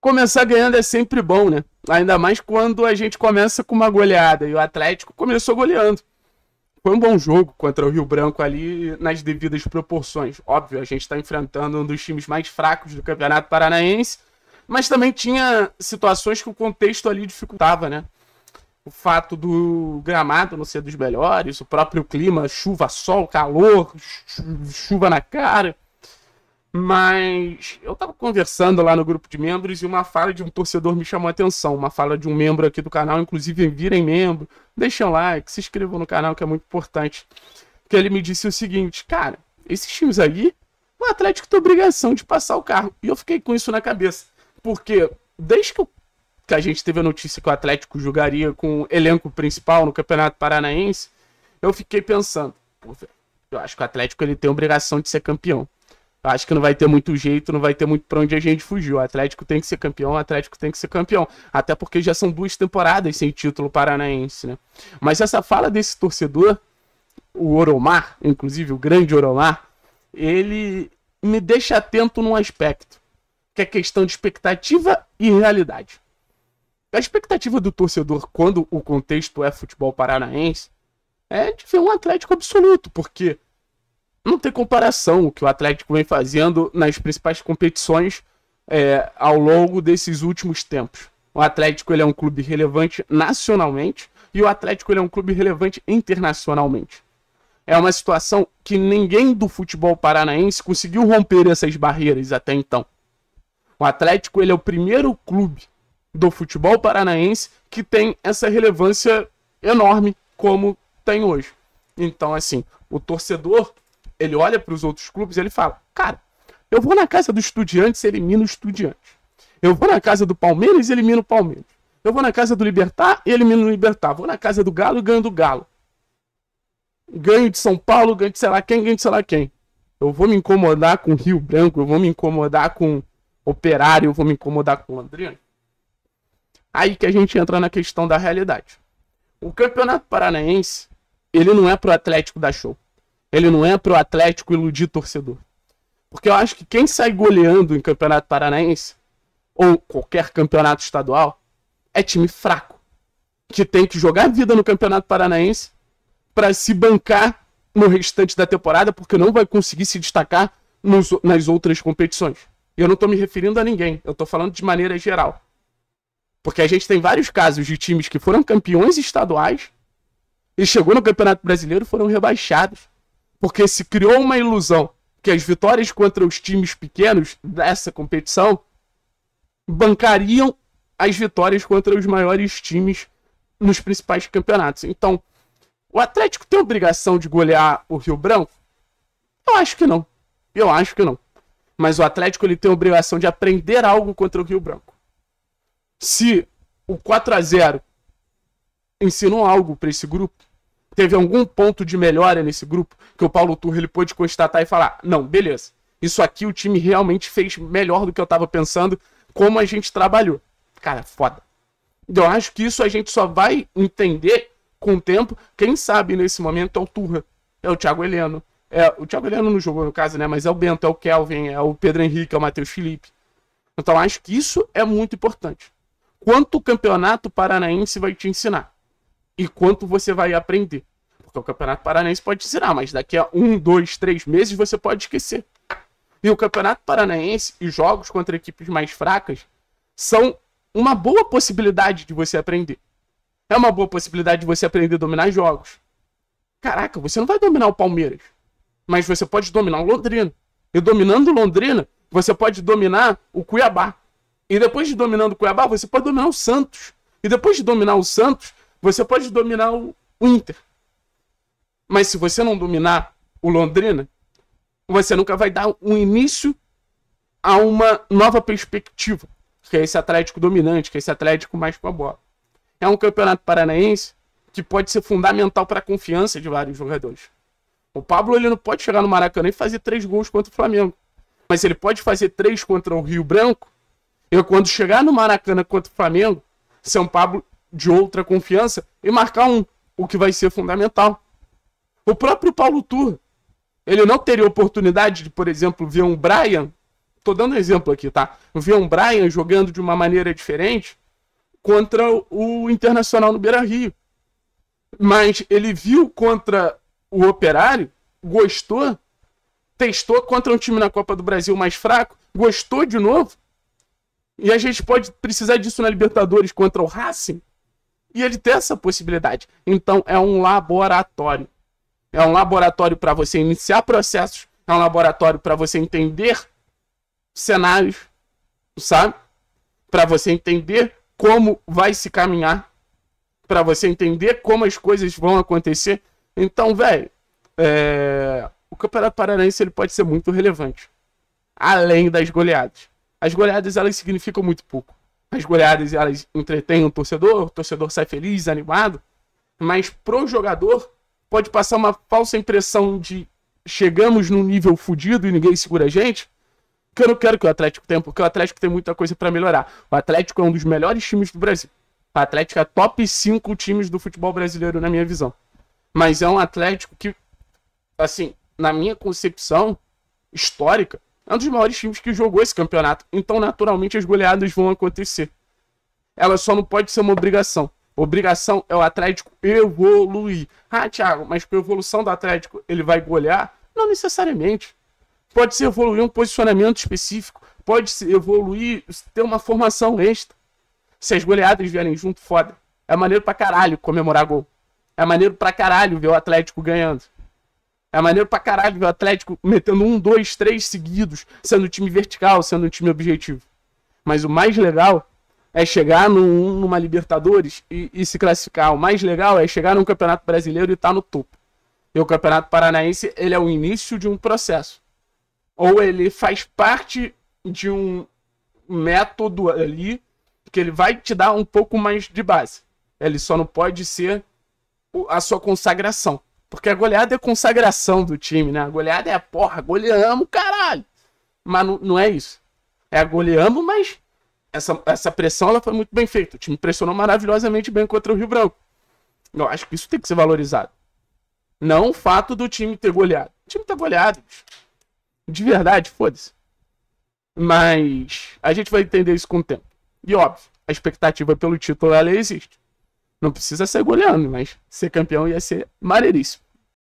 começar ganhando é sempre bom, né? Ainda mais quando a gente começa com uma goleada. E o Atlético começou goleando. Foi um bom jogo contra o Rio Branco ali nas devidas proporções. Óbvio, a gente está enfrentando um dos times mais fracos do Campeonato Paranaense, mas também tinha situações que o contexto ali dificultava, né? O fato do gramado não ser dos melhores, o próprio clima, chuva, sol, calor, chuva na cara. Mas eu tava conversando lá no grupo de membros e uma fala de um torcedor me chamou a atenção. Uma fala de um membro aqui do canal, inclusive virem membro, deixem um like, se inscrevam no canal que é muito importante. Que ele me disse o seguinte, cara, esses times aí, o Atlético tem obrigação de passar o carro. E eu fiquei com isso na cabeça. Porque desde que, eu, que a gente teve a notícia que o Atlético jogaria com o elenco principal no Campeonato Paranaense, eu fiquei pensando, pô, eu acho que o Atlético ele tem obrigação de ser campeão acho que não vai ter muito jeito, não vai ter muito para onde a gente fugir. O Atlético tem que ser campeão, o Atlético tem que ser campeão. Até porque já são duas temporadas sem título paranaense, né? Mas essa fala desse torcedor, o Oromar, inclusive o grande Oromar, ele me deixa atento num aspecto, que é questão de expectativa e realidade. A expectativa do torcedor quando o contexto é futebol paranaense é de ver um Atlético absoluto, porque não tem comparação o que o Atlético vem fazendo nas principais competições é, ao longo desses últimos tempos. O Atlético ele é um clube relevante nacionalmente e o Atlético ele é um clube relevante internacionalmente. É uma situação que ninguém do futebol paranaense conseguiu romper essas barreiras até então. O Atlético ele é o primeiro clube do futebol paranaense que tem essa relevância enorme como tem hoje. Então, assim, o torcedor ele olha para os outros clubes e ele fala: Cara, eu vou na casa do Estudiantes, elimino o Estudiantes. Eu vou na casa do Palmeiras e elimino o Palmeiras. Eu vou na casa do Libertar e elimino o Libertar. Vou na casa do Galo e ganho do Galo. Ganho de São Paulo, ganho de sei lá quem, ganho de sei lá quem. Eu vou me incomodar com Rio Branco, eu vou me incomodar com Operário, eu vou me incomodar com Londrina. Aí que a gente entra na questão da realidade. O Campeonato Paranaense, ele não é pro Atlético da Show. Ele não é o Atlético iludir torcedor. Porque eu acho que quem sai goleando em Campeonato Paranaense, ou qualquer campeonato estadual, é time fraco. Que tem que jogar vida no Campeonato Paranaense para se bancar no restante da temporada, porque não vai conseguir se destacar nos, nas outras competições. E eu não estou me referindo a ninguém, eu estou falando de maneira geral. Porque a gente tem vários casos de times que foram campeões estaduais e chegou no Campeonato Brasileiro foram rebaixados porque se criou uma ilusão que as vitórias contra os times pequenos dessa competição bancariam as vitórias contra os maiores times nos principais campeonatos. Então, o Atlético tem obrigação de golear o Rio Branco? Eu acho que não. Eu acho que não. Mas o Atlético ele tem obrigação de aprender algo contra o Rio Branco. Se o 4 a 0 ensinou algo para esse grupo, teve algum ponto de melhora nesse grupo que o Paulo Turra ele pôde constatar e falar: não, beleza, isso aqui o time realmente fez melhor do que eu tava pensando, como a gente trabalhou. Cara, foda. Eu acho que isso a gente só vai entender com o tempo. Quem sabe nesse momento é o Turra, é o Thiago Heleno. É, o Thiago Heleno não jogou no caso, né? Mas é o Bento, é o Kelvin, é o Pedro Henrique, é o Matheus Felipe. Então acho que isso é muito importante. Quanto o campeonato paranaense vai te ensinar? e quanto você vai aprender. Porque o Campeonato Paranaense pode ensinar, mas daqui a um, dois, três meses você pode esquecer. E o Campeonato Paranaense e jogos contra equipes mais fracas são uma boa possibilidade de você aprender. É uma boa possibilidade de você aprender a dominar jogos. Caraca, você não vai dominar o Palmeiras, mas você pode dominar o Londrina. E dominando o Londrina, você pode dominar o Cuiabá. E depois de dominando o Cuiabá, você pode dominar o Santos. E depois de dominar o Santos, você pode dominar o, Inter. Mas se você não dominar o Londrina, você nunca vai dar um início a uma nova perspectiva, que é esse Atlético dominante, que é esse Atlético mais com a bola. É um campeonato paranaense que pode ser fundamental para a confiança de vários jogadores. O Pablo ele não pode chegar no Maracanã e fazer três gols contra o Flamengo, mas ele pode fazer três contra o Rio Branco. E quando chegar no Maracanã contra o Flamengo, São Pablo, de outra confiança e marcar um, o que vai ser fundamental. O próprio Paulo Tur, ele não teria oportunidade de, por exemplo, ver um Brian, tô dando um exemplo aqui, tá? Ver um Brian jogando de uma maneira diferente contra o Internacional no Beira-Rio. Mas ele viu contra o Operário, gostou, testou contra um time na Copa do Brasil mais fraco, gostou de novo. E a gente pode precisar disso na Libertadores contra o Racing. E ele tem essa possibilidade. Então é um laboratório. É um laboratório para você iniciar processos, é um laboratório para você entender cenários, sabe? Para você entender como vai se caminhar, para você entender como as coisas vão acontecer. Então, velho, é... o Campeonato Paranaense ele pode ser muito relevante, além das goleadas. As goleadas elas significam muito pouco. As goleadas elas entretêm o torcedor, o torcedor sai feliz, animado, mas pro jogador pode passar uma falsa impressão de chegamos num nível fodido e ninguém segura a gente. Que eu não quero que o Atlético tenha, porque o Atlético tem muita coisa para melhorar. O Atlético é um dos melhores times do Brasil. O Atlético é top 5 times do futebol brasileiro, na minha visão. Mas é um Atlético que, assim, na minha concepção histórica, é um dos maiores times que jogou esse campeonato, então naturalmente as goleadas vão acontecer. Ela só não pode ser uma obrigação. Obrigação é o Atlético evoluir. Ah, Thiago, mas com a evolução do Atlético ele vai golear? Não necessariamente. Pode ser evoluir um posicionamento específico, pode ser evoluir, ter uma formação extra. Se as goleadas vierem junto, foda. É maneiro pra caralho comemorar gol. É maneiro pra caralho ver o Atlético ganhando. É maneiro pra caralho ver o Atlético metendo um, dois, três seguidos, sendo um time vertical, sendo um time objetivo. Mas o mais legal é chegar no numa Libertadores e, e, se classificar. O mais legal é chegar num Campeonato Brasileiro e estar tá no topo. E o Campeonato Paranaense, ele é o início de um processo. Ou ele faz parte de um método ali que ele vai te dar um pouco mais de base. Ele só não pode ser a sua consagração. Porque a goleada é a consagração do time, né? A goleada é a porra, goleamos, caralho. Mas não, não é isso. É goleamos, mas essa, essa pressão ela foi muito bem feita. O time pressionou maravilhosamente bem contra o Rio Branco. Eu acho que isso tem que ser valorizado. Não o fato do time ter goleado. O time tá goleado. De verdade, foda-se. Mas a gente vai entender isso com o tempo. E óbvio, a expectativa pelo título ela existe. Não precisa ser goleando, mas ser campeão ia ser maneiríssimo.